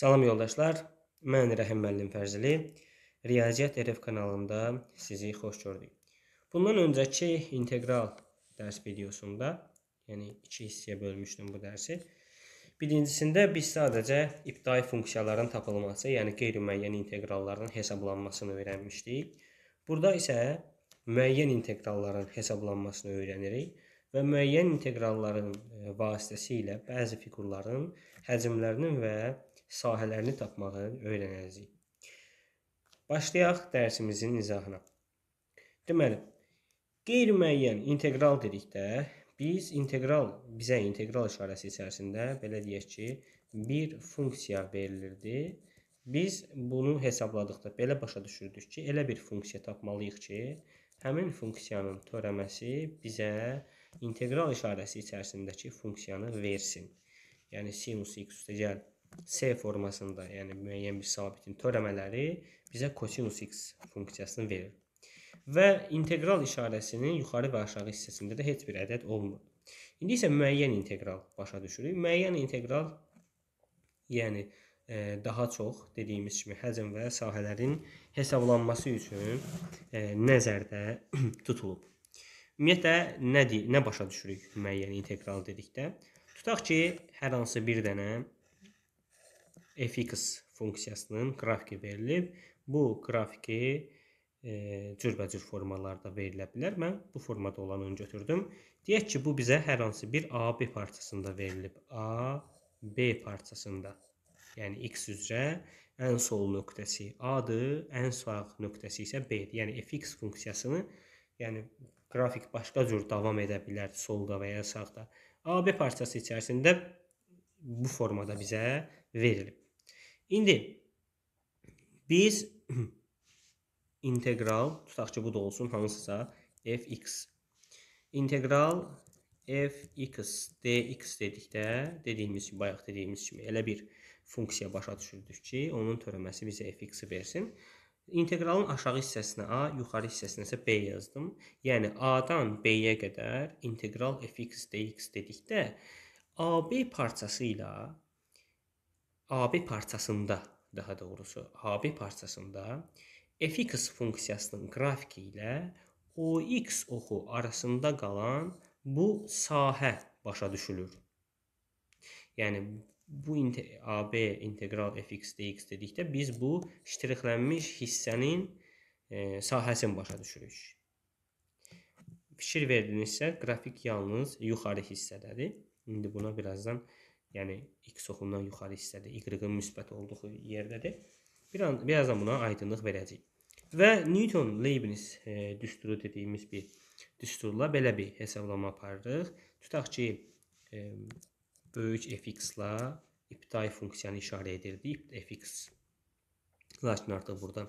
Salam yoldaşlar, mən Rəhim müəllim Fərzili. Riyaziyyat RF kanalında sizi xoş gördük. Bundan öncəki integral dərs videosunda, yəni iki hissəyə bölmüşdüm bu dərsi. Birincisində biz sadəcə ibtidai funksiyaların tapılması, yəni qeyri-müəyyən inteqralların hesablanmasını öyrənmişdik. Burada isə müəyyən inteqralların hesablanmasını öyrənirik və müəyyən inteqralların vasitəsilə bəzi fiqurların həcmlərinin və sahələrini tapmağı öyrənəcəyik. Başlayaq dərsimizin izahına. Deməli, qeyri-müəyyən integral dedikdə biz integral bizə integral işarəsi içərisində belə deyək ki, bir funksiya verilirdi. Biz bunu hesabladıqda belə başa düşürdük ki, elə bir funksiya tapmalıyıq ki, həmin funksiyanın törəməsi bizə integral işarəsi içərisindəki funksiyanı versin. Yəni sinus x üstə gəl C formasında, yəni müəyyən bir sabitin törəmələri bizə cosinus x funksiyasını verir. Və integral işarəsinin yuxarı və aşağı hissəsində də heç bir ədəd olmur. İndi isə müəyyən integral başa düşürük. Müəyyən integral yəni e, daha çox dediyimiz kimi həcm və sahələrin hesablanması üçün e, nəzərdə tutulub. Ümumiyyətlə nədir, nə başa düşürük müəyyən integral dedikdə? Tutaq ki, hər hansı bir dənə fx funksiyasının qrafiki verilib. Bu qrafiki e, cürbəcür formalarda verilə bilər. Mən bu formada olanı götürdüm. Deyək ki, bu bizə hər hansı bir AB parçasında verilib. AB parçasında. Yəni x üzrə ən sol nöqtəsi A-dır, ən sağ nöqtəsi isə B-dir. Yəni fx funksiyasını, yəni qrafik başqa cür davam edə bilər solda və ya sağda. AB parçası içərisində bu formada bizə verilib. İndi biz integral tutaq ki, bu da olsun hansısa fx. İntegral fx dx dedikdə dediyimiz kimi, bayaq dediyimiz kimi elə bir funksiya başa düşürdük ki, onun törəməsi bizə fx-i versin. İnteqralın aşağı hissəsinə a, yuxarı hissəsinə isə b yazdım. Yəni a-dan b-yə qədər integral fx dx dedikdə AB parçası ilə AB parçasında, daha doğrusu AB parçasında fx funksiyasının qrafiki ilə OX oxu arasında qalan bu sahə başa düşülür. Yəni bu AB integral fx dx dedikdə biz bu ştrixlənmiş hissənin e, sahəsini başa düşürük. Fikir verdinizsə, qrafik yalnız yuxarı hissədədir. İndi buna birazdan Yəni x oxundan yuxarı hissədə, y-in müsbət olduğu yerdədir. Bir an birazdan buna aydınlıq verəcəyik. Və Newton Leibniz e, düsturu dediyimiz bir düsturla belə bir hesablama aparırıq. Tutaq ki, e, böyük fx-la ibtidai funksiyanı işarə edirdi. fx lakin artıq burada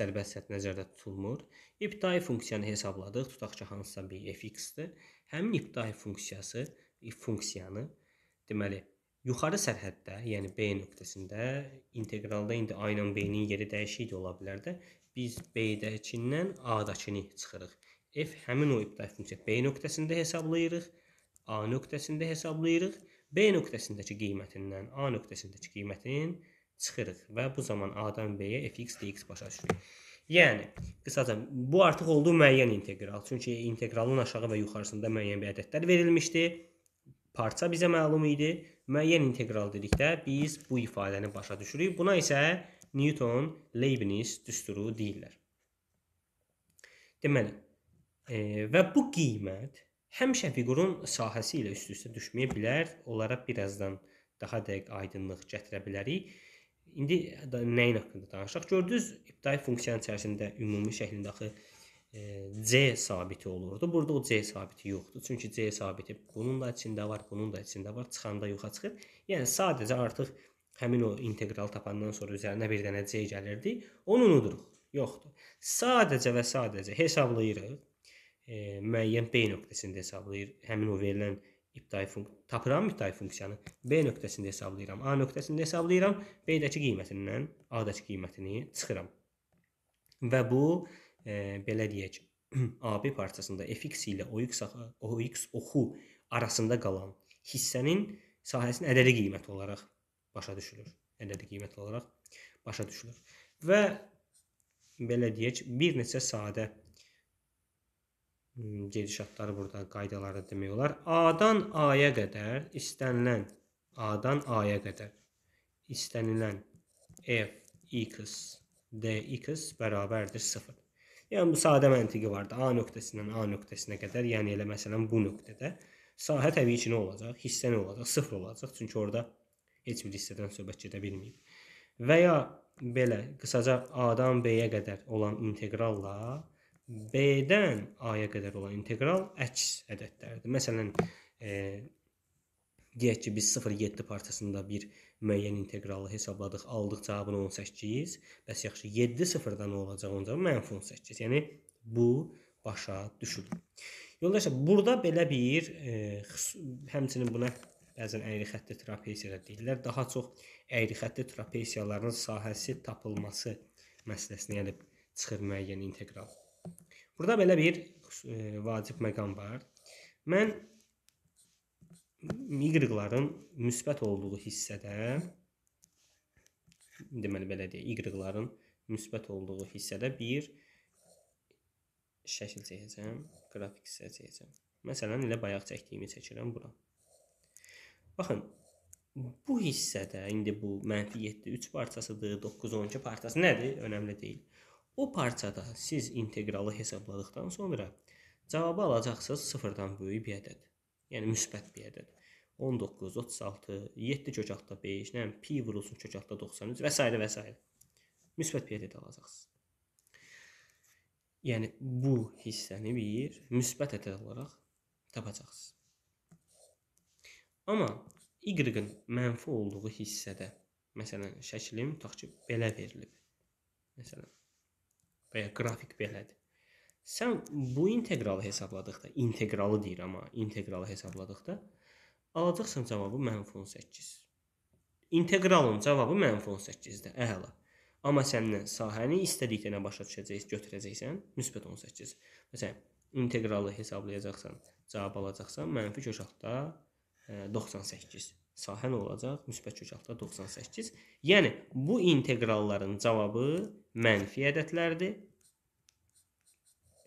sərbəst sət nəzərdə tutulmur. İbtidai funksiyanı hesabladıq. Tutaq ki, hansısa bir fx-dir. Həmin ibtidai funksiyası funksiyanı Deməli, yuxarı sərhəddə, yəni B nöqtəsində inteqralda indi ayının B-nin yeri dəyişiklik ola bilər də biz B-dəkindən A-dakını çıxırıq. F həmin o ibtidai funksiya B nöqtəsində hesablayırıq, A nöqtəsində hesablayırıq. B nöqtəsindəki qiymətindən A nöqtəsindəki qiymətin çıxırıq və bu zaman A-dan B-yə fx dx başa düşürük. Yəni, qısaca, bu artıq olduğu müəyyən integral. Çünki inteqralın aşağı və yuxarısında müəyyən bir ədədlər verilmişdir parça bizə məlum idi. Müəyyən integral dedikdə biz bu ifadəni başa düşürük. Buna isə Newton Leibniz düsturu deyirlər. Deməli, e, və bu qiymət həmişə fiqurun sahəsi ilə üst-üstə düşməyə bilər. Onlara birazdan daha dəqiq aydınlıq gətirə bilərik. İndi nəyin haqqında danışaq? Gördünüz, ibtidai funksiyanın içərisində ümumi şəklində axı C e, sabiti olurdu. Burada o C sabiti yoxdur. Çünki C sabiti bunun da içində var, bunun da içində var. Çıxanda yoxa çıxır. Yəni sadəcə artıq həmin o integral tapandan sonra üzərinə bir dənə C gəlirdi. Onu unuduruq. Yoxdur. Sadəcə və sadəcə hesablayırıq. E, müəyyən B nöqtəsində hesablayır. Həmin o verilən ibtidai funksiya, tapıram ibtidai funksiyanı B nöqtəsində hesablayıram, A nöqtəsində hesablayıram, B-dəki qiymətindən A-dakı qiymətini çıxıram. Və bu e, belə deyək, AB parçasında fx ilə ox ox oxu arasında qalan hissənin sahəsinin ədədi qiyməti olaraq başa düşülür. Ədədi qiymət olaraq başa düşülür. Və belə deyək, bir neçə sadə hmm, gedişatları burada qaydalarda demək olar. A-dan A-ya qədər istənilən A-dan A-ya qədər istənilən f x dx bərabərdir 0. Yəni bu sadə məntiqi var da. A nöqtəsindən A nöqtəsinə qədər, yəni elə məsələn bu nöqtədə sahə təbii ki nə olacaq? Hissə nə olacaq? 0 olacaq. Çünki orada heç bir hissədən söhbət gedə bilməyib. Və ya belə qısaca A-dan B-yə qədər olan inteqralla B-dən A-ya qədər olan integral əks ədədlərdir. Məsələn, e, deyək ki, biz 0.7 parçasında bir müəyyən inteqralı hesabladıq, aldıq cavabını 18. Bəs yaxşı, 7 sıfırdan nə olacaq onun cavabı? Mənfi 18. Yəni bu başa düşülür. Yoldaşlar, burada belə bir e, həmçinin buna bəzən əyri xətti trapesiyalar deyirlər. Daha çox əyri xətti trapesiyaların sahəsi tapılması məsələsinə gəlib yəni çıxır müəyyən inteqral. Burada belə bir e, vacib məqam var. Mən y-ların müsbət olduğu hissədə deməli belə deyək, y-ların müsbət olduğu hissədə bir şəkil çəkəcəm, qrafik hissə çəkəcəm. Məsələn, elə bayaq çəkdiyimi çəkirəm bura. Baxın, bu hissədə indi bu mənfi 7 3 parçasıdır, 9 12 parçası nədir? Önəmli deyil. O parçada siz inteqralı hesabladıqdan sonra cavabı alacaqsınız 0-dan böyük bir ədəd yəni müsbət bir yerdədir. 19, 36, 7 kökaqda 5, nə bilim pi vurulsun kökaqda 93 və s. və s. müsbət bir yerdə alacaqsınız. Yəni bu hissəni bir müsbət ədəd olaraq tapacaqsınız. Amma y-in mənfi olduğu hissədə məsələn şəklim tutaq ki belə verilib. Məsələn və ya qrafik belədir sən bu inteqralı hesabladıqda, inteqralı deyirəm ha, inteqralı hesabladıqda alacaqsan cavabı -18. İnteqralın cavabı -18-dir. Əla. Amma səndən sahəni istədiklərinə başa düşəcəksən, götürəcəksən müsbət 18. Məsələn, inteqralı hesablayacaqsan, cavab alacaqsan mənfi köşəkdə 98. Sahən olacaq müsbət köşəkdə 98. Yəni bu inteqralların cavabı mənfi ədədlərdir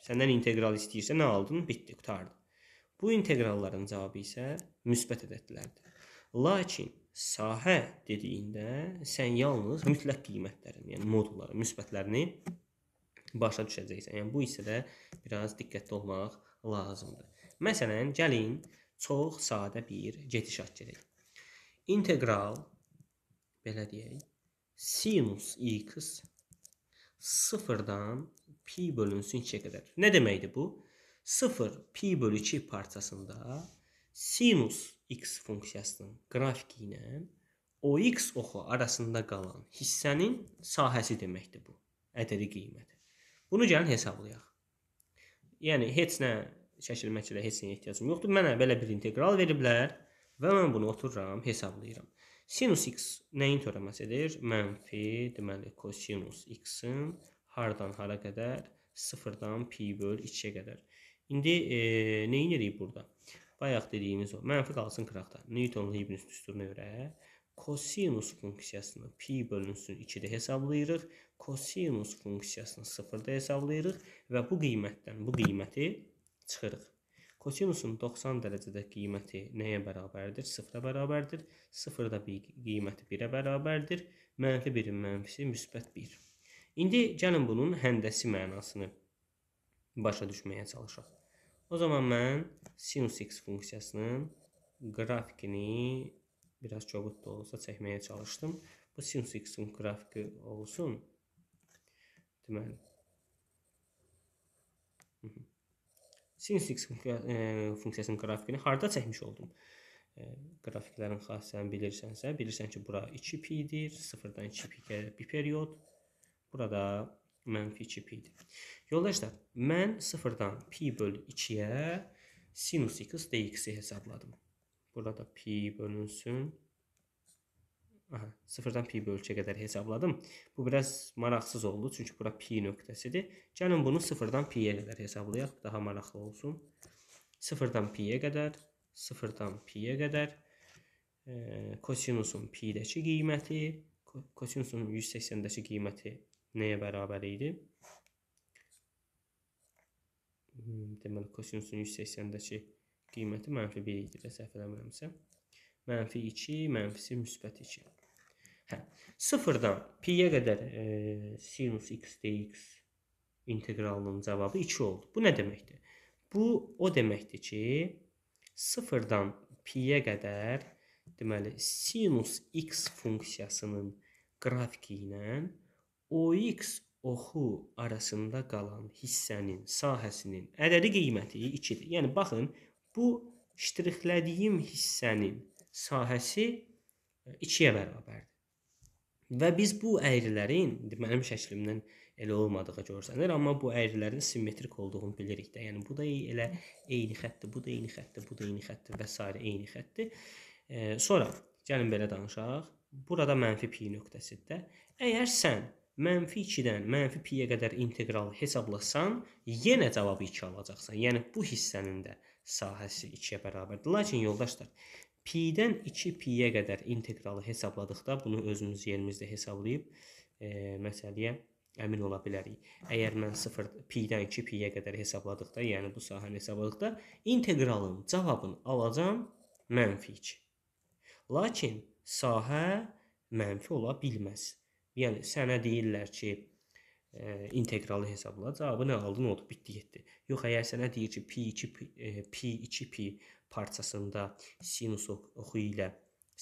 Səndən integral istəyirsə nə aldın? Bitdi, qurtardı. Bu inteqralların cavabı isə müsbət ədədlərdir. Lakin sahə dediyində sən yalnız mütləq qiymətlərini, yəni modulları, müsbətlərini başa düşəcəksən. Yəni bu hissədə biraz diqqətli olmaq lazımdır. Məsələn, gəlin çox sadə bir getişat gedək. İntegral belə deyək, sinus x 0-dan pi bölünsün 2'ye qədər. Nə deməkdir bu? 0 pi bölü 2 parçasında sinus x funksiyasının qrafiki ilə ox oxu arasında qalan hissənin sahəsi deməkdir bu. Ədədi qiyməti. Bunu gəlin hesablayaq. Yəni heç nə şəkil məkilə heç nəyə ehtiyacım yoxdur. Mənə belə bir integral veriblər və mən bunu otururam, hesablayıram. Sinus x nəyin törəməsidir? Mənfi, deməli kosinus x-in hardan hara qədər? 0-dan pi böl 2-yə qədər. İndi e, nə edirik burada? Bayaq dediyimiz o, mənfi qalsın qıraqda. Newtonun Leibniz düsturuna görə kosinus funksiyasını pi bölünsün 2-də hesablayırıq. Kosinus funksiyasını 0-da hesablayırıq və bu qiymətdən bu qiyməti çıxırıq. Kosinusun 90 dərəcədə qiyməti nəyə bərabərdir? 0-a bərabərdir. 0-da bir qiyməti 1-ə bərabərdir. Mənfi 1-in mənfisi müsbət 1. İndi gəlin bunun həndəsi mənasını başa düşməyə çalışaq. O zaman mən sinus x funksiyasının qrafikini biraz kobud da olsa çəkməyə çalışdım. Bu sinus x-in qrafiki olsun. Deməli sinus x e, funksiyasının qrafikini harda çəkmiş oldum? E, qrafiklərin xassəsini bilirsənsə, bilirsən ki, bura 2 pi-dir, 0-dan 2 pi-yə bir period. Burada mənfi 2p-dir. Yoldaşlar, mən 0-dan p böl 2-yə sinus x dx-i hesabladım. Burada p bölünsün. Aha, 0-dan p bölçə qədər hesabladım. Bu biraz maraqsız oldu, çünki bura p nöqtəsidir. Gəlin bunu 0-dan p-yə qədər hesablayaq, daha maraqlı olsun. 0-dan p-yə qədər, 0-dan p-yə qədər e, kosinusun p-dəki qiyməti, kosinusun 180-dəki qiyməti neye beraber idi? Hmm, deməli, kosinusun 180-dəki qiyməti mənfi 1 idi də səhv eləmirəmsə. Mənfi 2, mənfisi müsbət 2. Hə, sıfırdan pi-yə qədər e, sinus x dx inteqralının cavabı 2 oldu. Bu nə deməkdir? Bu o deməkdir ki, sıfırdan pi-yə qədər deməli sinus x funksiyasının qrafiki ilə OX oxu arasında qalan hissənin sahəsinin ədədi qiyməti 2-dir. Yəni baxın, bu ştrixlədiyim hissənin sahəsi 2-yə e, bərabərdir. Və biz bu əyrilərin mənim şəklimdən elə olmadığı görsənir, amma bu əyrilərin simmetrik olduğunu bilirik də. Yəni bu da elə eyni xəttdir, bu da eyni xəttdir, bu da eyni xəttdir və s. eyni xəttdir. E, sonra gəlin belə danışaq. Burada mənfi pi nöqtəsidir də. Əgər sən mənfi 2-dən mənfi pi-yə qədər integral hesablasan, yenə cavabı 2 alacaqsan. Yəni bu hissənin də sahəsi 2-yə bərabərdir. Lakin yoldaşlar, pi-dən 2 pi-yə qədər integralı hesabladıqda bunu özümüz yerimizdə hesablayıb e, məsələyə əmin ola bilərik. Əgər mən 0 pi-dən 2 pi-yə qədər hesabladıqda, yəni bu sahəni hesabladıqda inteqralın cavabını alacam mənfi 2. Lakin sahə mənfi ola bilməz. Yəni sənə deyirlər ki, ə, e, inteqralı hesabla. Cavabı nə aldın? Odur, bitdi, getdi. Yox, əgər sənə deyir ki, P2 P2P e, parçasında sinus oxu ilə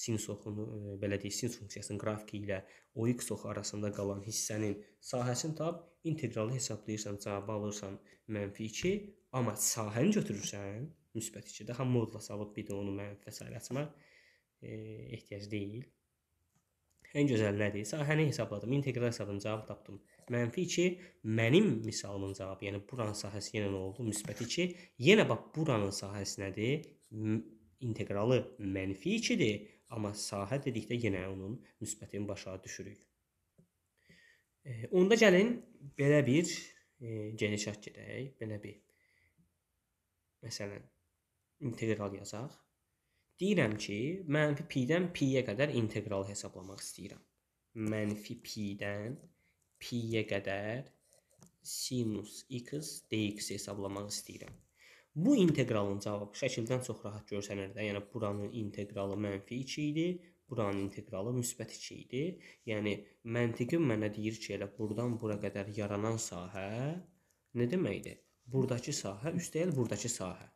sinus oxunu e, belə deyək, sinus funksiyasının qrafiki ilə OX oxu arasında qalan hissənin sahəsini tap, inteqralı hesablayırsan, cavabı alırsan -2, amma sahəni götürürsən müsbət 2-də, ha modla salıb bir də onu mənfi və s. açmaq ehtiyac deyil ən gözəllədir. Sahəni hesabladım, integral hesabını cavab tapdım. Mənfi 2 mənim misalımın cavabı, yəni buranın sahəsi yenə nə oldu? Müsbət 2. Yenə bax buranın sahəsi nədir? inteqralı mənfi 2-dir, amma sahə dedikdə yenə onun müsbətini başa düşürük. E, onda gəlin belə bir e, genişlət gedək, belə bir məsələn integral yazaq. Deyirəm ki, mənfi p-dən p-yə qədər integral hesablamaq istəyirəm. Mənfi p-dən p-yə qədər sinus x dx hesablamaq istəyirəm. Bu inteqralın cavabı şəkildən çox rahat görsənir də. Yəni buranın inteqralı -2 idi, buranın inteqralı -2 idi. Yəni məntiqim mənə deyir ki, elə burdan bura qədər yaranan sahə nə deməkdir? Burdakı sahə üstəgəl burdakı sahə.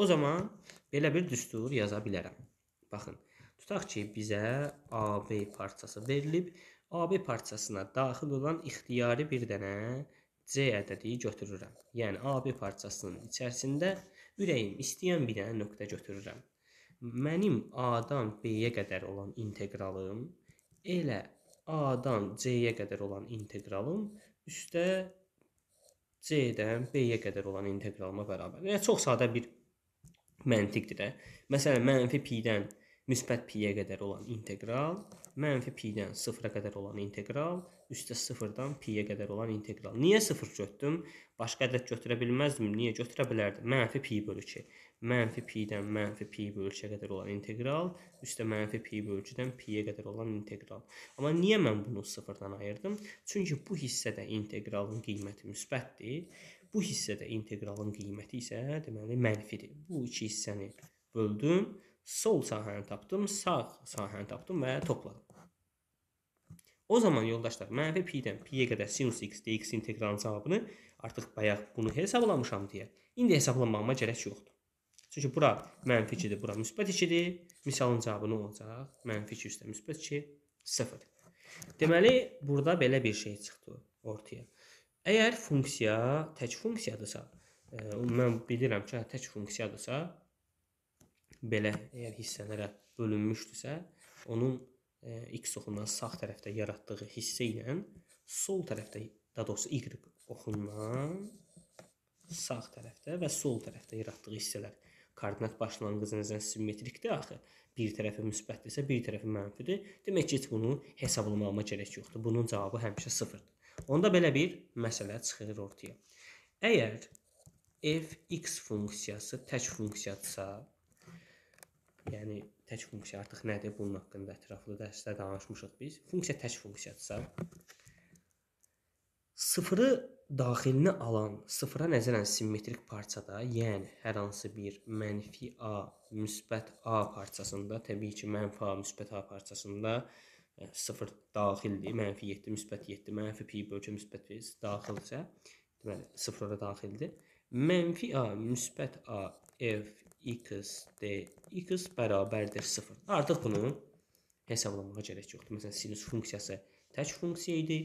O zaman belə bir düstur yaza bilərəm. Baxın, tutaq ki, bizə AB parçası verilib. AB parçasına daxil olan ixtiyari bir dənə C ədədi götürürəm. Yəni AB parçasının içərisində ürəyim istəyən bir dənə nöqtə götürürəm. Mənim A-dan B-yə qədər olan inteqralım elə A-dan C-yə qədər olan inteqralım üstə C-dən B-yə qədər olan inteqralıma bərabər. Yəni çox sadə bir məntiqdir də. Məsələn, mənfi pi-dən müsbət pi-yə qədər olan integral, mənfi pi-dən 0-a qədər olan integral, üstə 0-dan pi-yə qədər olan integral. Niyə 0 götürdüm? Başqa ədəd götürə bilməzdim. Niyə götürə bilərdim? Mənfi pi bölü 2. Mənfi pi-dən mənfi pi bölü 2-yə qədər olan integral, üstə mənfi pi bölü 2-dən pi-yə qədər olan integral. Amma niyə mən bunu 0-dan ayırdım? Çünki bu hissədə integralın qiyməti müsbətdir Bu hissədə inteqralın qiyməti isə deməli mənfidir. Bu iki hissəni böldüm, sol sahəni tapdım, sağ sahəni tapdım və topladım. O zaman yoldaşlar, mənfi pi-dən pi-yə qədər sinus x dx inteqralın cavabını artıq bayaq bunu hesablamışam deyə. İndi hesablamağıma gərək yoxdur. Çünki bura mənfi 2-dir, bura müsbət 2-dir. Misalın cavabı nə olacaq? Mənfi 2 üstə müsbət 2, 0. Deməli, burada belə bir şey çıxdı ortaya. Əgər funksiya tək funksiyadırsa, ə, e, mən bilirəm ki, tək funksiyadırsa, belə əgər hissələrə bölünmüşdüsə, onun ə, e, x oxundan sağ tərəfdə yaratdığı hissə ilə sol tərəfdə, daha doğrusu y oxundan sağ tərəfdə və sol tərəfdə yaratdığı hissələr koordinat başlanğıcı nəzərən simmetrikdir axı. Bir tərəfi müsbətdirsə, bir tərəfi mənfidir. Demək ki, heç bunu hesablamağa gərək yoxdur. Bunun cavabı həmişə 0-dır. Onda belə bir məsələ çıxır ortaya. Əgər f(x) funksiyası tək funksiyadırsa, yəni tək funksiya artıq nədir? Bunun haqqında ətraflı dərsdə danışmışıq biz. Funksiya tək funksiyadırsa, sıfırı daxilinə alan sıfıra nəzərən simmetrik parçada, yəni hər hansı bir mənfi a, müsbət a parçasında, təbii ki, mənfi a, müsbət a parçasında yəni 0 daxildir, mənfi 7, müsbət 7, mənfi pi bölgü müsbət daxilsə, deməli 0-a daxildir. Mənfi a, müsbət a, f, x, d, x bərabərdir 0. Artıq bunu hesablamağa gərək yoxdur. Məsələn, sinus funksiyası tək funksiya idi.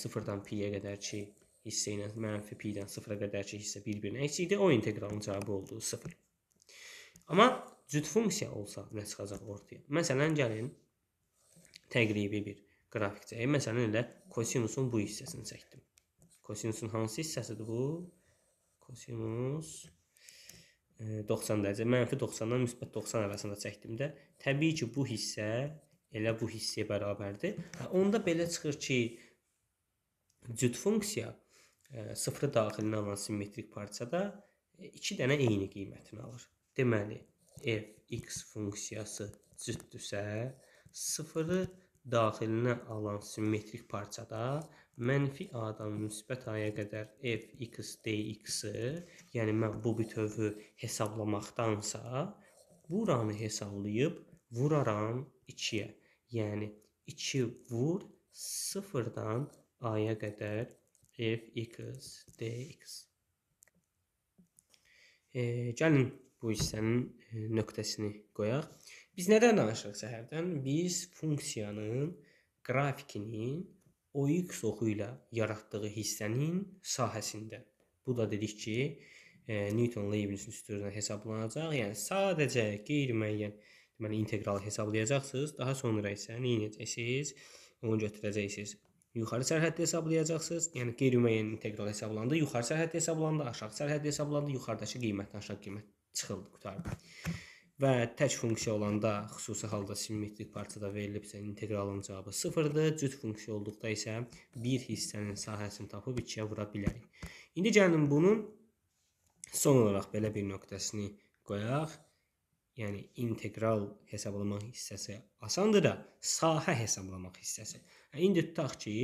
0-dan pi-yə qədər ki, hissə ilə mənfi pi-dən 0-a qədər ki, hissə bir-birinə əks idi. O inteqralın cavabı oldu 0. Amma cüt funksiya olsa nə çıxacaq ortaya? Məsələn, gəlin təqribi bir qrafik çəkdim. E, məsələn, elə kosinusun bu hissəsini çəkdim. Kosinusun hansı hissəsidir bu? Kosinus 90 e, dərəcə, mənfi 90-dan müsbət 90 arasında çəkdimdə, təbii ki, bu hissə elə bu hissəyə bərabərdir. Onda belə çıxır ki, cüt funksiya e, sıfırı daxilinə alan simmetrik parçada 2 dənə eyni qiymətini alır. Deməli, f x funksiyası cütdürsə, sıfırı daxilinə alan simmetrik parçada mənfi a-dan müsbət a-ya qədər f(x) dx-i, yəni mən bu bütövü hesablamaqdansa, buranı hesablayıb vuraram 2-yə. Yəni 2 vur 0-dan a-ya qədər f(x) dx. E, gəlin bu hissənin e, nöqtəsini qoyaq. Biz nədən danışırıq səhərdən? Biz funksiyanın qrafikinin OX oxu ilə yaratdığı hissənin sahəsində. Bu da dedik ki, e, Newton Leibniz institutundan hesablanacaq. Yəni sadəcə qeyri-müəyyən deməli inteqral hesablayacaqsınız. Daha sonra isə nə edəcəksiniz? Onu götürəcəksiniz. Yuxarı sərhəddə hesablayacaqsınız. Yəni qeyri-müəyyən inteqral hesablandı, yuxarı sərhəddə hesablandı, aşağı sərhəddə hesablandı, yuxarıdakı qiymətdən aşağı qiymət çıxıldı, qurtardı və tək funksiya olanda xüsusi halda simmetrik parçada verilibsə inteqralın cavabı 0-dır. Cüt funksiya olduqda isə bir hissənin sahəsini tapıb 2-yə vura bilərik. İndi gəlin bunun son olaraq belə bir nöqtəsini qoyaq. Yəni integral hesablamaq hissəsi asandır da, sahə hesablamaq hissəsi. Hə, indi tutaq ki,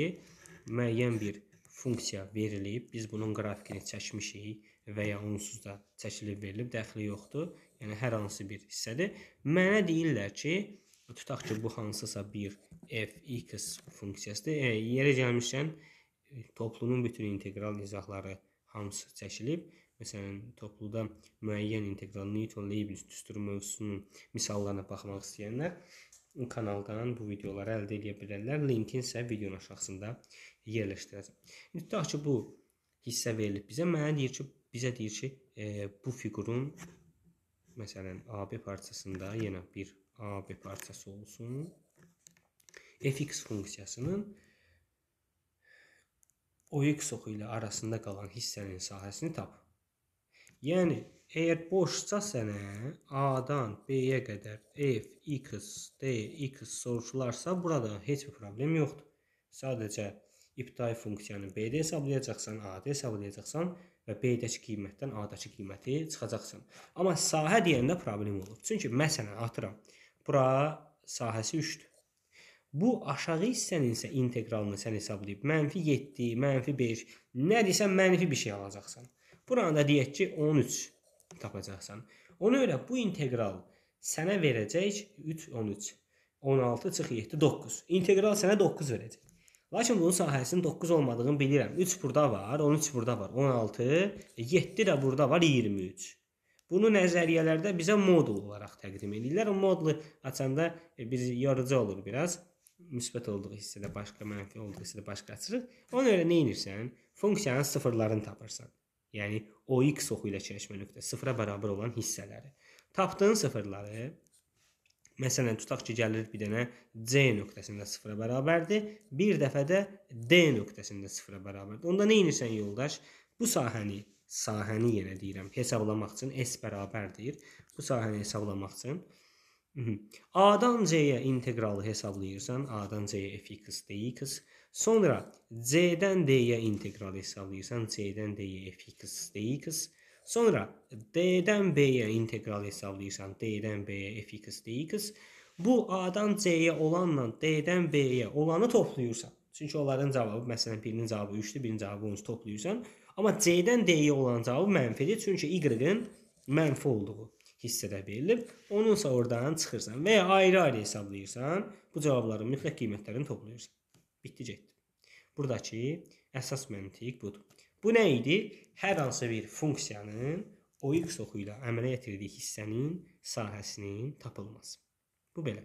müəyyən bir funksiya verilib, biz bunun qrafikini çəkmişik və ya onsuz da çəkilib verilib, dəxli yoxdur yəni hər hansı bir hissədir. Mənə deyirlər ki, tutaq ki, bu hansısa bir f(x) funksiyasıdır. Yəni yerə gəlmişsən e, toplumun bütün integral izahları hamısı çəkilib. Məsələn, topluda müəyyən integral Newton-Leibniz düsturu mövzusunun misallarına baxmaq istəyənlər kanaldan bu videoları əldə edə bilərlər. Linkin isə videonun aşağısında yerləşdirəcəm. İndi tutaq ki, bu hissə verilib bizə. Mənə deyir ki, bizə deyir ki, e, bu fiqurun Məsələn, AB parçasında yenə bir AB parçası olsun. fx funksiyasının OX oxu ilə arasında qalan hissənin sahəsini tap. Yəni, əgər boşsa sənə A-dan B-yə qədər F, X, D, X soruşularsa, burada heç bir problem yoxdur. Sadəcə, ibtidai funksiyanı B-də hesablayacaqsan, A-də hesablayacaqsan, və B-dəki qiymətdən A-dakı qiyməti çıxacaqsan. Amma sahə deyəndə problem olur. Çünki məsələn atıram. Bura sahəsi 3-dür. Bu aşağı hissənin isə inteqralını sən hesablayıb mənfi -7, mənfi -5, nə desən mənfi bir şey alacaqsan. Buranı da deyək ki 13 tapacaqsan. Ona görə bu inteqral sənə verəcək 3 13 16 çıx 7 9. İnteqral sənə 9 verəcək. Lakin bunun sahəsinin 9 olmadığını bilirəm. 3 burada var, 13 burada var, 16, 7 də burada var, 23. Bunu nəzəriyyələrdə bizə modul olaraq təqdim edirlər. O modulu açanda e, biz yorucu olur biraz. Müsbət olduğu hissədə başqa, mənfi olduğu hissədə başqa açırıq. Ona görə nə edirsən? Funksiyanın sıfırlarını tapırsan. Yəni OX oxu ilə çəkmə nöqtə sıfıra bərabər olan hissələri. Tapdığın sıfırları Məsələn, tutaq ki, gəlir bir dənə C nöqtəsində 0-a bərabərdir. Bir dəfə də D nöqtəsində 0-a bərabərdir. Onda nə edirsən yoldaş? Bu sahəni, sahəni yenə deyirəm, hesablamaq üçün S bərabərdir. Bu sahəni hesablamaq üçün mhm. A-dan C-yə inteqralı hesablayırsan, A-dan C-yə fx dx, sonra C-dən D-yə inteqralı hesablayırsan, C-dən D-yə fx dx. Sonra D-dən B-yə integral hesablayırsan. D-dən B-yə f(x) dx. Bu A-dan C-yə olanla D-dən B-yə olanı toplayırsan. Çünki onların cavabı, məsələn, birinin cavabı 3-dür, birinin cavabı 10-dur toplayırsan. Amma C-dən D-yə olan cavabı mənfidir, çünki Y-in mənfi olduğu hissədə verilib. Onunsa oradan çıxırsan və ya ayrı-ayrı hesablayırsan, bu cavabların mütləq qiymətlərini toplayırsan. Bitdi getdi. Buradakı əsas məntiq budur. Bu nə idi? Hər hansı bir funksiyanın OX oxu ilə əmələ yetirdiyi hissənin sahəsinin tapılması. Bu belə.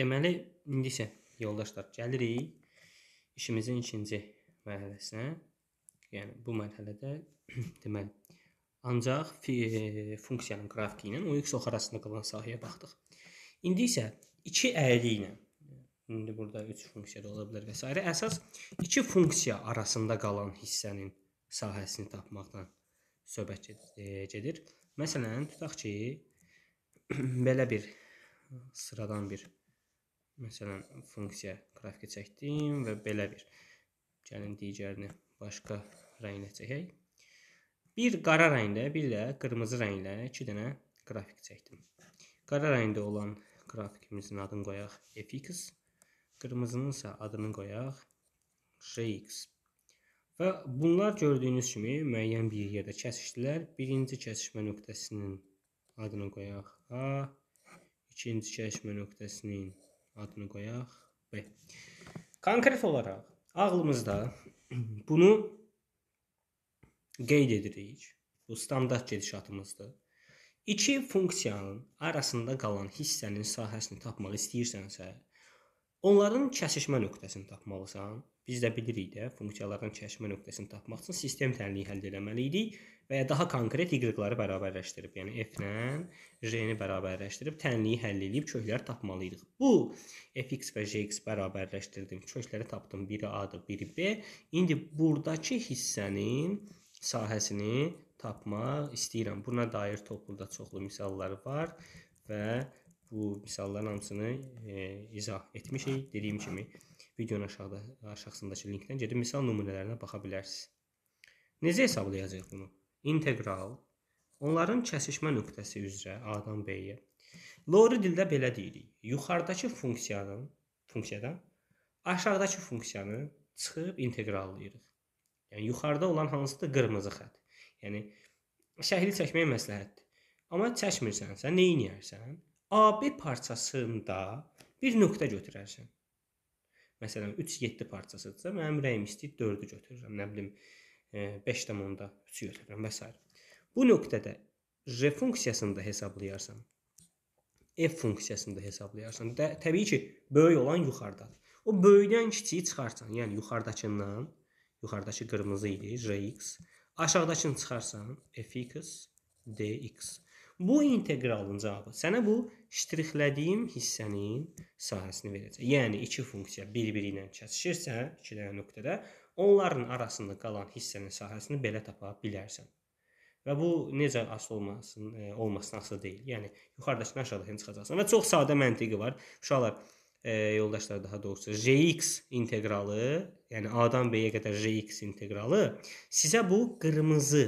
Deməli, indi isə yoldaşlar gəlirik işimizin ikinci mərhələsinə. Yəni bu mərhələdə deməli ancaq e, funksiyanın qrafiki ilə OX oxu arasında qalan sahəyə baxdıq. İndi isə 2 əyri ilə İndi burada 3 funksiya da ola bilər və s. Əsas iki funksiya arasında qalan hissənin sahəsini tapmaqdan söhbət e, gedir. Məsələn, tutaq ki, belə bir sıradan bir məsələn funksiya qrafiki çəkdim və belə bir gəlin digərini başqa rənglə çəkək. Bir qara rənglə, bir də qırmızı rənglə 2 dənə qrafik çəkdim. Qara rəngdə olan qrafikimizin adını qoyaq fx Qırmızınınsa adını qoyaq RX. Və bunlar gördüyünüz kimi müəyyən bir yerdə kəsişdilər. Birinci kəsişmə nöqtəsinin adını qoyaq A, ikinci kəsişmə nöqtəsinin adını qoyaq B. Konkret olaraq ağlımızda bunu qeyd edirik. Bu standart gedişatımızdır. İki funksiyanın arasında qalan hissənin sahəsini tapmaq istəyirsənsə, Onların kəsişmə nöqtəsini tapmalısan. Biz də bilirik də, funksiyalardan kəsişmə nöqtəsini tapmaq üçün sistem tənliyini həll etməli idik və ya daha konkret y-ları bərabərləşdirib, yəni f-lə j-ni bərabərləşdirib tənliyi həll edib kökləri tapmalı idik. Bu fx və jx bərabərləşdirdim. Kökləri tapdım. Biri a-dır, biri b. İndi burdakı hissənin sahəsini tapmaq istəyirəm. Buna dair topluda çoxlu misallar var və bu misalların hamısını e, izah etmişik. Dediyim kimi videonun aşağıda aşağısındakı linkdən gedib misal nümunələrinə baxa bilərsiniz. Necə hesablayacağıq bunu? İntegral onların kəsişmə nöqtəsi üzrə A-dan B-yə. Lori dildə belə deyirik. Yuxarıdakı funksiyanın funksiyadan aşağıdakı funksiyanı çıxıb inteqrallayırıq. Yəni yuxarıda olan hansısa qırmızı xətt. Yəni şəkli çəkmək məsləhətdir. Amma çəkmirsən, sən nə edərsən? AB parçasında bir nöqtə götürərsən. Məsələn, 3 7 parçasıdırsa, mənim ürəyim istəyir 4-ü götürürəm, nə bilim 5.3-ü e, götürürəm və s. Bu nöqtədə r funksiyasını da hesablayarsan, f funksiyasını da hesablayarsan, də, təbii ki, böyük olan yuxarıdadır. O böyükdən kiçiyi çıxarsan, yəni yuxarıdakından, yuxarıdakı qırmızı idi, rx, aşağıdakını çıxarsan, fx, dx Bu inteqralın cavabı sənə bu ştrixlədiyim hissənin sahəsini verəcək. Yəni iki funksiya bir-biri ilə kəsişirsə, iki dənə nöqtədə onların arasında qalan hissənin sahəsini belə tapa bilərsən. Və bu necə asıl olmasın, e, olmasına asılı deyil. Yəni yuxarıdakını aşağıdakını yəni çıxacaqsan və çox sadə məntiqi var. Uşaqlar, e, yoldaşlar daha doğrusu Gx inteqralı, yəni A-dan B-yə qədər Gx inteqralı sizə bu qırmızı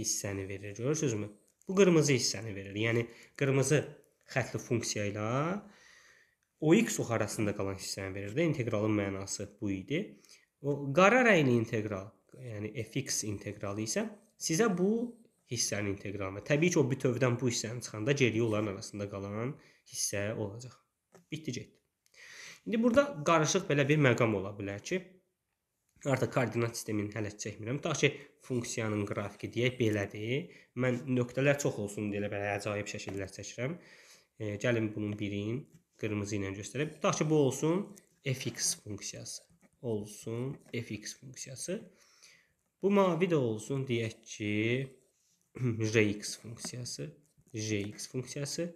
hissəni verir. Görürsüzmü? Bu qırmızı hissəni verir. Yəni qırmızı xətli funksiya ilə OX ox arasında qalan hissəni verir də. İnteqralın mənası bu idi. O qara rəngli integral, yəni fx inteqralı isə sizə bu hissənin inteqralını, təbii ki, o bütövdən bu hissənin çıxanda geriyə onların arasında qalan hissə olacaq. Bitdi getdi. İndi burada qarışıq belə bir məqam ola bilər ki, artıq koordinat sistemini hələ çəkmirəm. Tutaq ki, funksiyanın qrafiki deyək belədir. Mən nöqtələr çox olsun deyə belə əcaib şəkillər çəkirəm. E, gəlin bunun birin qırmızı ilə göstərib. Tutaq ki, bu olsun fx funksiyası. Olsun fx funksiyası. Bu mavi də olsun deyək ki, rx funksiyası. rx funksiyası.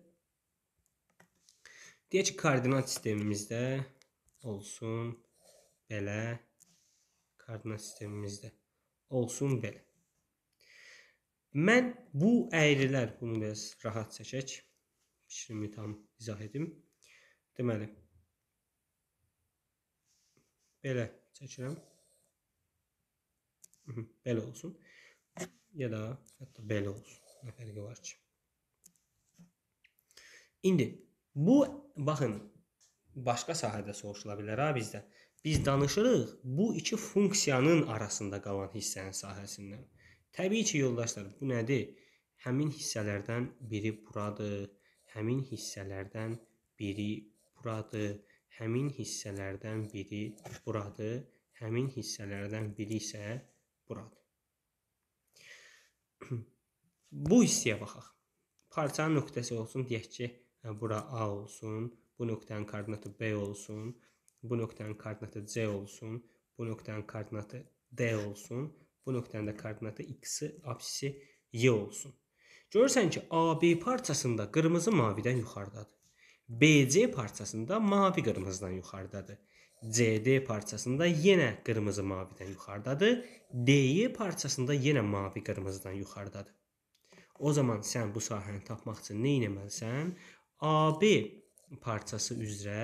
Deyək ki, koordinat sistemimizdə olsun belə koordinat sistemimizdə. Olsun belə. Mən bu əyrilər, bunu biraz rahat çəkək. Fikrimi tam izah edim. Deməli, belə çəkirəm. Belə olsun. Ya da hətta belə olsun. Nə fərqi var ki? İndi bu baxın başqa sahədə soruşula bilər ha bizdə biz danışırıq bu iki funksiyanın arasında qalan hissənin sahəsindən. Təbii ki, yoldaşlar, bu nədir? Həmin hissələrdən biri buradır, həmin hissələrdən biri buradır, həmin hissələrdən biri buradır, həmin hissələrdən biri isə buradır. bu hissəyə baxaq. Parçanın nöqtəsi olsun, deyək ki, bura A olsun, bu nöqtənin koordinatı B olsun Bu nöqtənin koordinatı C olsun. Bu nöqtənin koordinatı D olsun. Bu nöqtənin də koordinatı X-i, absisi Y olsun. Görürsən ki, AB parçasında qırmızı mavidən yuxarıdadır. BC parçasında mavi qırmızıdan yuxarıdadır. CD parçasında yenə qırmızı mavidən yuxarıdadır. DE parçasında yenə mavi qırmızıdan yuxarıdadır. O zaman sən bu sahəni tapmaq üçün nə etməlisən? AB parçası üzrə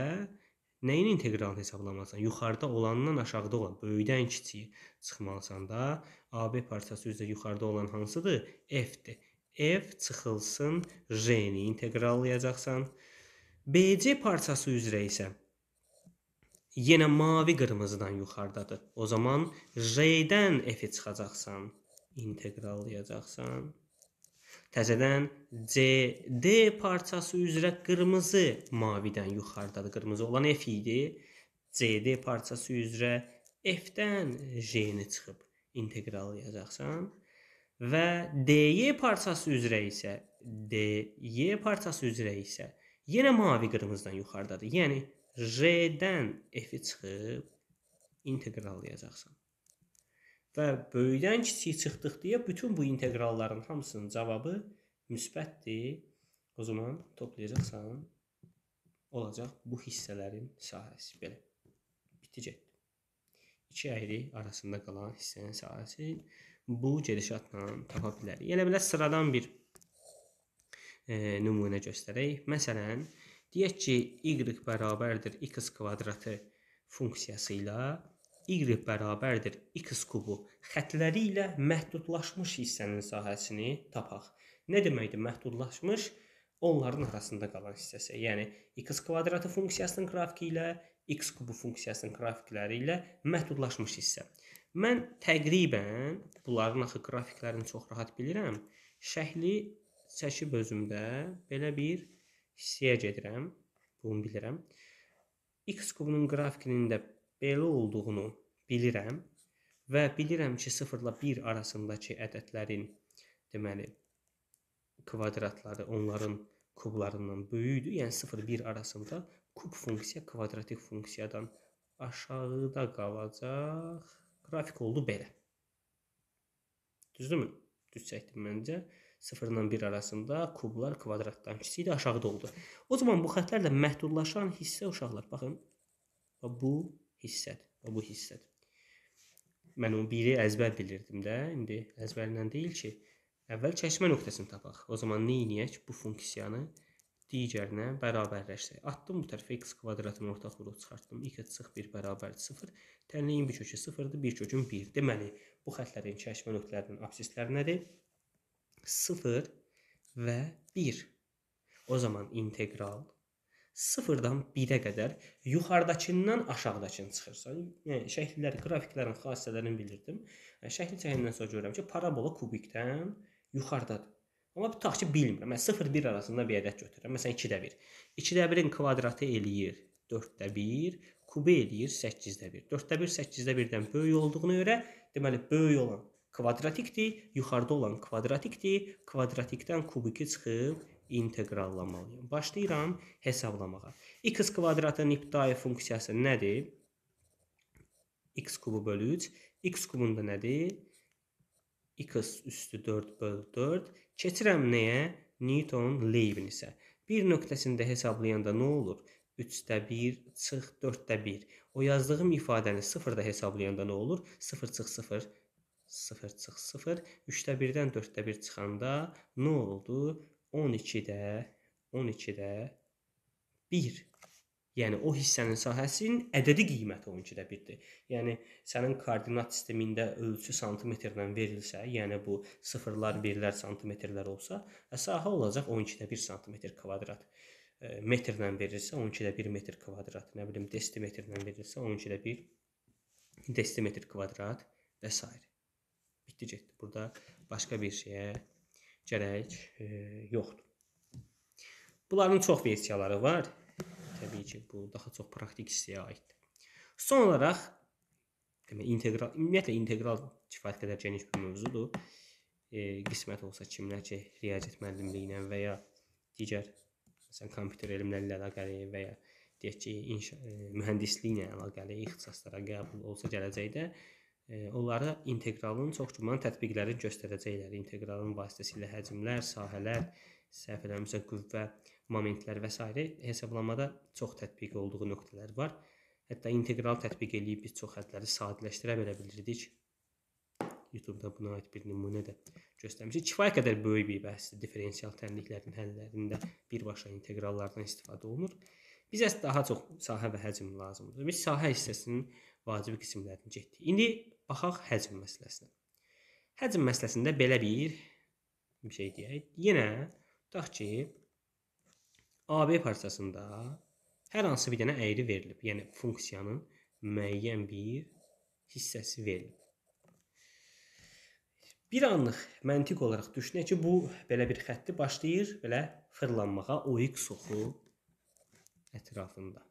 Nəyin inteqralını hesablamısan? Yuxarıda olandan aşağıda olan, böyükdən kiçiyi çıxmalısan da. AB parçası üzrə yuxarıda olan hansıdır? F-dir. F çıxılsın, J-ni inteqrallayacaqsan. BC parçası üzrə isə yenə mavi qırmızıdan yuxarıdadır. O zaman J-dən F-i çıxacaqsan, inteqrallayacaqsan. Təzədən CD parçası üzrə qırmızı mavidən yuxarıdadır. Qırmızı olan F idi. CD parçası üzrə F-dən J-ni çıxıb inteqralayacaqsan. Və DY parçası üzrə isə DY parçası üzrə isə yenə mavi qırmızıdan yuxarıdadır. Yəni J-dən F-i çıxıb inteqralayacaqsan və böyüdən kiçik çıxdıq deyə bütün bu inteqralların hamısının cavabı müsbətdir. O zaman toplayacaqsan olacaq bu hissələrin sahəsi belə. Bitəcək. İki əyri arasında qalan hissənin sahəsi bu gedişatla tapa bilərik. Elə belə sıradan bir e, nümunə göstərək. Məsələn, deyək ki, y bərabərdir x kvadratı funksiyası ilə y bərabərdir x kubu xətləri ilə məhdudlaşmış hissənin sahəsini tapaq. Nə deməkdir məhdudlaşmış? Onların arasında qalan hissəsi. Yəni x kvadratı funksiyasının qrafiki ilə x kubu funksiyasının qrafikləri ilə məhdudlaşmış hissə. Mən təqribən bunların axı qrafiklərini çox rahat bilirəm. Şəhli çəkib özümdə belə bir hissəyə gedirəm. Bunu bilirəm. x kubunun qrafikinin də belə olduğunu bilirəm və bilirəm ki, 0 ilə 1 arasındakı ədədlərin deməli kvadratları onların kublarından böyükdür. Yəni 0-1 arasında kub funksiya kvadratik funksiyadan aşağıda qalacaq. Qrafik oldu belə. Düzdürmü? Düz çəkdim məncə. 0 ilə 1 arasında kublar kvadratdan kiçikdir, aşağıda oldu. O zaman bu xətlərlə məhdudlaşan hissə uşaqlar, baxın, bu hissədir. Və bu hissədir. Mən o biri əzbər bilirdim də, indi əzbərlə deyil ki, əvvəl kəsmə nöqtəsini tapaq. O zaman nə edək? Bu funksiyanı digərinə bərabərləşdirək. Atdım bu tərəfə x kvadratın ortaq vuruq çıxartdım. 2 çıx 1 bərabərdir 0. Tənliyin bir kökü 0-dır, bir kökün 1. Deməli, bu xətlərin kəşmə nöqtələrinin absisləri nədir? 0 və 1. O zaman integral sıfırdan 1-ə qədər yuxarıdakından aşağıdakını çıxırsan, yəni şəkillər, qrafiklərin xassələrini bildirdim. Yəni, şəkli çəkəndən sonra görürəm ki, parabola kubikdən yuxarıdadır. Amma tutaq ki, bilmirəm. Mən 0-1 arasında bir ədəd götürürəm. Məsələn 2-də 1. 2-də 1-in kvadratı eləyir 4-də 1, kubi eləyir 8-də 1. 4-də 1 8-də 1-dən böyük olduğuna görə, deməli böyük olan kvadratikdir, yuxarıda olan kvadratikdir, kvadratikdən kubiki çıxıb inteqrallamalıyam. Başlayıram hesablamağa. x kvadratın ibtidai funksiyası nədir? x kubu bölü 3. x kubunda nədir? x üstü 4 bölü 4. Keçirəm nəyə? Newton Leibniz-ə. Bir nöqtəsində hesablayanda nə olur? 3-də 1 çıx 4-də 1. O yazdığım ifadəni 0-da hesablayanda nə olur? 0 çıx 0 0 çıx 0 3-də 1-dən 4-də 1 çıxanda nə oldu? 12-də 12-də 1. Yəni o hissənin sahəsinin ədədi qiyməti 12-də 1-dir. Yəni sənin koordinat sistemində ölçü santimetrlə verilsə, yəni bu sıfırlar, birlər, santimetrlər olsa, sahə olacaq 12-də 1 santimetr kvadrat metrlə verilsə 12-də 1 metr kvadrat, nə bilim desimetrlə verilsə 12-də 1 desimetr kvadrat və s. Bitdi getdi. Burada başqa bir şeyə gərək e, yoxdur. Bunların çox versiyaları var. Təbii ki, bu daha çox praktik hissəyə aiddir. Son olaraq demək integral ümumiyyətlə integral kifayət qədər geniş bir mövzudur. E, qismət olsa kimlər ki, riyaziyyat müəllimliyi ilə və ya digər məsələn kompüter elmləri ilə əlaqəli və ya deyək ki, inşa, e, mühəndisliklə əlaqəli ixtisaslara qəbul olsa gələcəkdə onlara inteqralın çoxcümləli tətbiqlərini göstərəcəklər. İnteqralın vasitəsilə həcmlər, sahələr, səhv eləmirsə qüvvə, momentlər və s. hesablamada çox tətbiq olduğu nöqtələr var. Hətta inteqral tətbiq eləyib biz çox xətləri sadələşdirə belə bilirdik. YouTube-da buna aid bir nümunə də göstərmişik. Kifayə qədər böyük bir bəhsdir differensial tənliklərin həllərində birbaşa inteqrallardan istifadə olunur. Bizə daha çox sahə və həcm lazımdır. Biz sahə hissəsinin vacib qismlərini getdik. İndi baxaq həcm məsələsinə. Həcm məsələsində belə bir bir şey deyək. Yenə tutaq ki, AB parçasında hər hansı bir dənə əyri verilib. Yəni funksiyanın müəyyən bir hissəsi verilib. Bir anlıq məntiq olaraq düşünək ki, bu belə bir xətti başlayır belə fırlanmağa OX oxu ətrafında.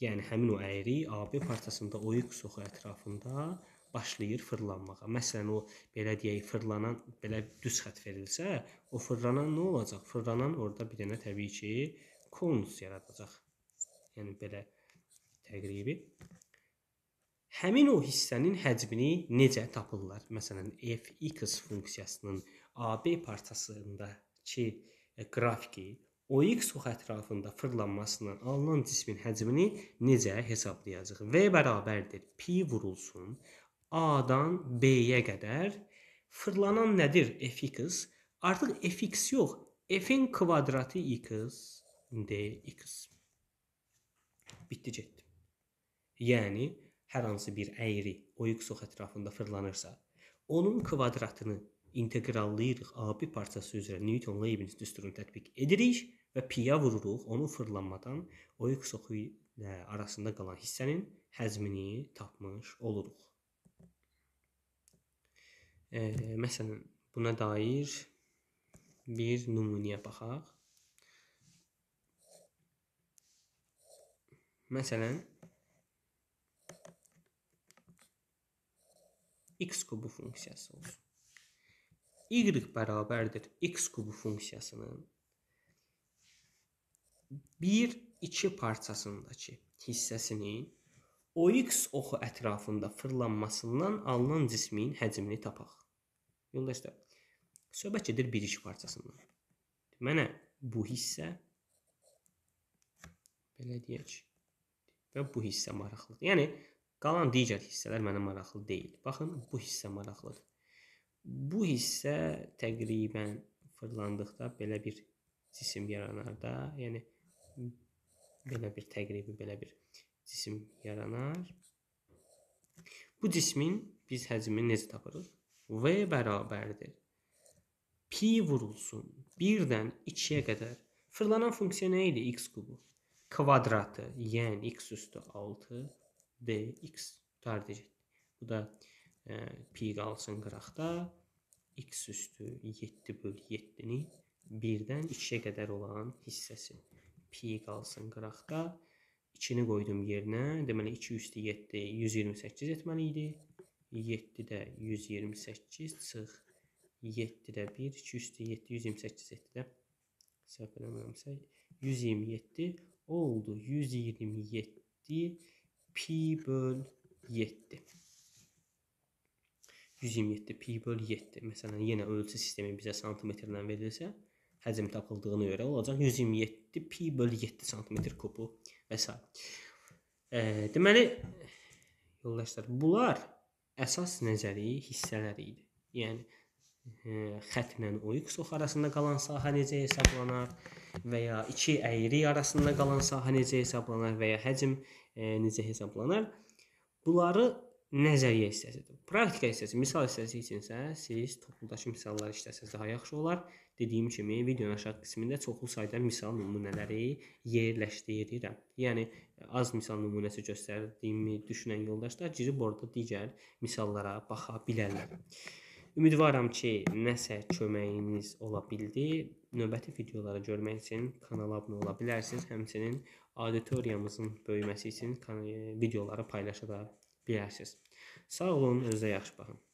Yəni həmin o əyri AB parçasında o X oxu ətrafında başlayır fırlanmağa. Məsələn o belə deyək fırlanan belə düz xətt verilsə, o fırlanan nə olacaq? Fırlanan orada bir dənə təbii ki, konus yaradacaq. Yəni belə təqribi. Həmin o hissənin həcmini necə tapırlar? Məsələn, fx funksiyasının AB parçasındakı qrafiki OX oxu ətrafında fırlanmasından alınan cismin həcmini necə hesablayacağıq? V bərabərdir pi vurulsun A-dan B-yə qədər fırlanan nədir fx? Artıq fx yox, f-in kvadratı x dx. Bitdi getdi. Yəni hər hansı bir əyri OX oxu ətrafında fırlanırsa, onun kvadratını inteqrallıyırıq A1 parçası üzrə Newton-Leibniz düsturunu tətbiq edirik və piya vururuq, onun fırlanmadan oyuq soxu ilə arasında qalan hissənin həzmini tapmış oluruq. E, məsələn, buna dair bir nümunəyə baxaq. Məsələn, x kubu funksiyası olsun. y bərabərdir x kubu funksiyasının 1-2 parçasındakı hissəsinin OX oxu ətrafında fırlanmasından alınan cismin həcmini tapaq. Yoldaşlar, söhbət gedir 1-2 parçasından. Mənə bu hissə belə deyək və bu hissə maraqlıdır. Yəni qalan digər hissələr mənə maraqlı deyil. Baxın, bu hissə maraqlıdır. Bu hissə təqribən fırlandıqda belə bir cisim yaranar da. Yəni belə bir təqribi belə bir cisim yaranar. Bu cismin biz həcmini necə tapırıq? V bərabərdir. Pi vurulsun 1-dən 2-yə qədər. Fırlanan funksiya nə idi? x kubu. Kvadratı, yəni x üstü 6 dx tartacaq. Bu da ə, e, pi qalsın qıraqda. x üstü 7 bölü 7-ni 1-dən 2-yə qədər olan hissəsi pi qalsın qıraqda. 2-ni qoydum yerinə. Deməli 2 üstü 7 128 etməli idi. 7 də 128 çıx. 7 də 1 2 üstü 7 128 etdi də. Səhv eləmirəmsə 127 oldu. 127 pi böl 7. 127 pi böl 7. Məsələn, yenə ölçü sistemi bizə santimetrlə verilsə, həcm tapıldığına görə olacaq 127 pi bölü 7 sm kubu və s. E, deməli, yoldaşlar, bunlar əsas nəzəri hissələri idi. Yəni, xətlə OX ox arasında qalan sahə necə hesablanar və ya iki əyri arasında qalan sahə necə hesablanar və ya həcm necə hesablanar. Bunları nəzəriyyə hissəsidir. Praktika hissəsi, misal hissəsi üçünsə siz topludaşı misallar işləsəz daha yaxşı olar. Dediyim kimi videonun aşağı qismində çoxlu sayda misal nümunələri yerləşdirirəm. Yəni az misal nümunəsi göstərdiyimi düşünən yoldaşlar girib orada digər misallara baxa bilərlər. Ümidvaram ki, nəsə köməyiniz ola bildi. Növbəti videoları görmək üçün kanala abunə ola bilərsiniz. Həmçinin auditoriyamızın böyüməsi üçün videoları paylaşa da bilərsiniz. Sağ olun, özünüzə yaxşı baxın.